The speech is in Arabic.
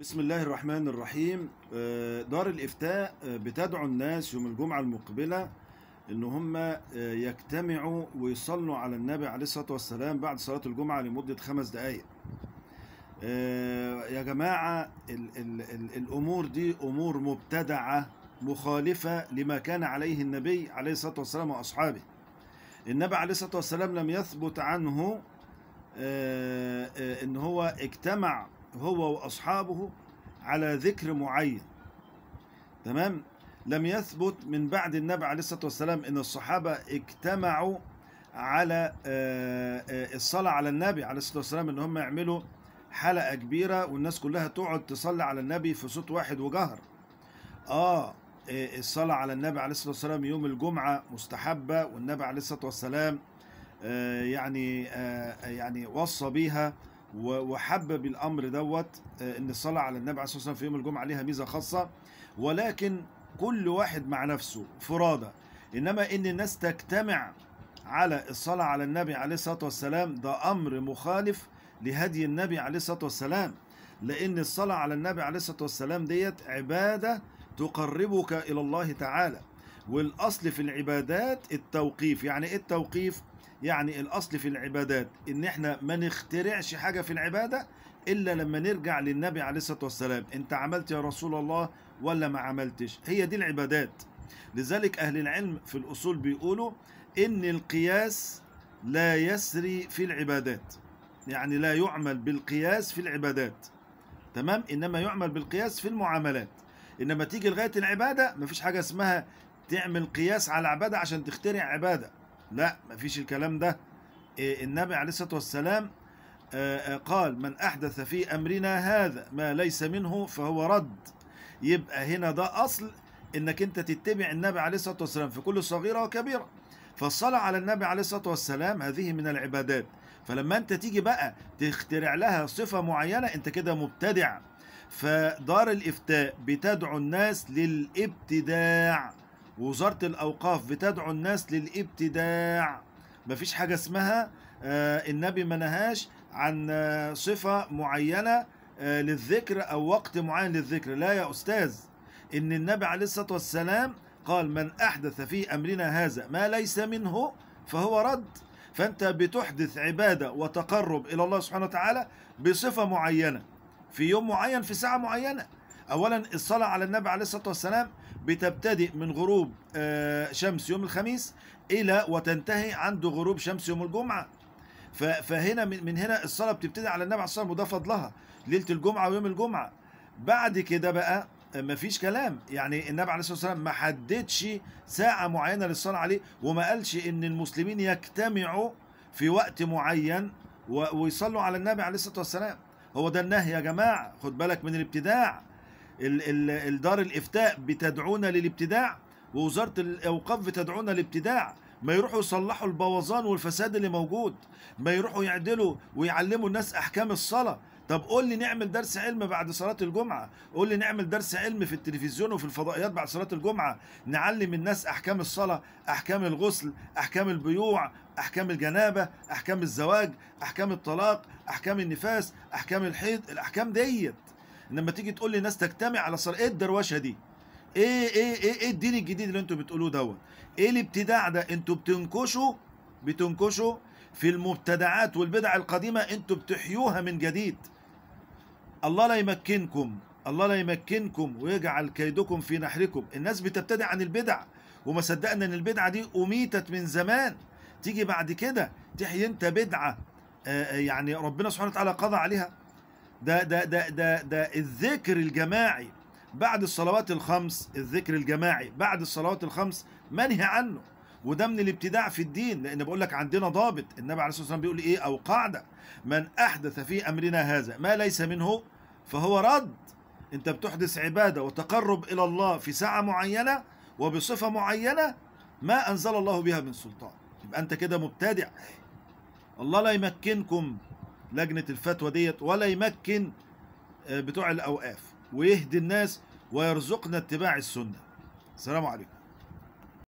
بسم الله الرحمن الرحيم آه، دار الافتاء آه، بتدعو الناس يوم الجمعه المقبله ان هم آه، يجتمعوا ويصلوا على النبي عليه الصلاه والسلام بعد صلاه الجمعه لمده خمس دقائق يا جماعه الـ الـ الـ الامور دي امور مبتدعه مخالفه لما كان عليه النبي عليه الصلاه والسلام واصحابه النبي عليه الصلاه والسلام لم يثبت عنه ان هو اجتمع هو وأصحابه على ذكر معين تمام لم يثبت من بعد النبي عليه الصلاة والسلام أن الصحابة اجتمعوا على آه، آه، الصلاة على النبي عليه الصلاة والسلام أن هم يعملوا حلقة كبيرة والناس كلها تقعد تصلي على النبي في صوت واحد وجهر آه, آه، الصلاة على النبي عليه الصلاة والسلام يوم الجمعة مستحبة والنبي عليه الصلاة والسلام يعني يعني وصى بيها وحبب الامر دوت آه، ان الصلاه على النبي عليه الصلاه والسلام في يوم الجمعه ليها ميزه خاصه ولكن كل واحد مع نفسه فرادى انما ان الناس تجتمع على الصلاه على النبي عليه الصلاه والسلام ده امر مخالف لهدي النبي عليه الصلاه والسلام لان الصلاه على النبي عليه الصلاه والسلام ديت عباده تقربك الى الله تعالى والاصل في العبادات التوقيف يعني ايه التوقيف يعني الاصل في العبادات ان احنا ما نخترعش حاجه في العباده الا لما نرجع للنبي عليه الصلاه والسلام انت عملت يا رسول الله ولا ما عملتش هي دي العبادات لذلك اهل العلم في الاصول بيقولوا ان القياس لا يسري في العبادات يعني لا يعمل بالقياس في العبادات تمام انما يعمل بالقياس في المعاملات انما تيجي لغايه العباده مفيش حاجه اسمها تعمل قياس على عبادة عشان تخترع عبادة لا مفيش الكلام ده إيه، النبي عليه الصلاة والسلام آه، آه، قال من أحدث في أمرنا هذا ما ليس منه فهو رد يبقى هنا ده أصل إنك أنت تتبع النبي عليه الصلاة والسلام في كل صغيرة وكبيرة فالصلاة على النبي عليه الصلاة والسلام هذه من العبادات فلما أنت تيجي بقى تخترع لها صفة معينة أنت كده مبتدع فدار الإفتاء بتدعو الناس للابتداع ووزارة الأوقاف بتدعو الناس للابتداع مفيش حاجة اسمها آه، النبي ما نهاش عن آه، صفة معينة آه، للذكر أو وقت معين للذكر لا يا أستاذ إن النبي عليه الصلاة والسلام قال من أحدث في أمرنا هذا ما ليس منه فهو رد فأنت بتحدث عبادة وتقرب إلى الله سبحانه وتعالى بصفة معينة في يوم معين في ساعة معينة أولا الصلاة على النبي عليه الصلاة والسلام بتبتدئ من غروب آه، شمس يوم الخميس إلى وتنتهي عند غروب شمس يوم الجمعة فهنا من هنا الصلاة بتبتدي على النبي عليه الصلاة والسلام وده فضلها ليلة الجمعة ويوم الجمعة بعد كده بقى مفيش كلام يعني النبي عليه الصلاه والسلام ما حددش ساعه معينه للصلاه عليه وما قالش ان المسلمين يجتمعوا في وقت معين ويصلوا على النبي عليه الصلاه والسلام هو ده النهي يا جماعه خد بالك من الابتداع الدار الافتاء بتدعونا للابتداع ووزاره الاوقاف بتدعونا للابتداع ما يروحوا يصلحوا البوظان والفساد اللي موجود ما يروحوا يعدلوا ويعلموا الناس احكام الصلاه طب قول لي نعمل درس علم بعد صلاة الجمعة قول لي نعمل درس علم في التلفزيون وفي الفضائيات بعد صلاة الجمعة نعلم الناس أحكام الصلاة أحكام الغسل أحكام البيوع أحكام الجنابة أحكام الزواج أحكام الطلاق أحكام النفاس أحكام الحيض الأحكام ديت لما تيجي تقول للناس تجتمع على صلاه ايه الدروشه دي ايه ايه ايه, إيه الدين الجديد اللي انتوا بتقولوه دوت ايه الابتداع ده انتوا بتنكشوا بتنكشوا في المبتدعات والبدع القديمه انتوا بتحيوها من جديد الله لا يمكنكم الله لا يمكنكم ويجعل كيدكم في نحركم الناس بتبتدع عن البدع وما صدقنا ان البدعه دي اميتت من زمان تيجي بعد كده تحيي انت بدعه آه، آه، يعني ربنا سبحانه وتعالى قضى عليها ده ده ده ده ده الذكر الجماعي بعد الصلوات الخمس الذكر الجماعي بعد الصلوات الخمس منهي عنه وده من الابتداع في الدين لان بقول لك عندنا ضابط النبي عليه الصلاه والسلام بيقول ايه او قاعده من احدث في امرنا هذا ما ليس منه فهو رد انت بتحدث عباده وتقرب الى الله في ساعه معينه وبصفه معينه ما انزل الله بها من سلطان يبقى انت كده مبتدع الله لا يمكنكم لجنه الفتوى ديت ولا يمكن آه، بتوع الاوقاف ويهدي الناس ويرزقنا اتباع السنه السلام عليكم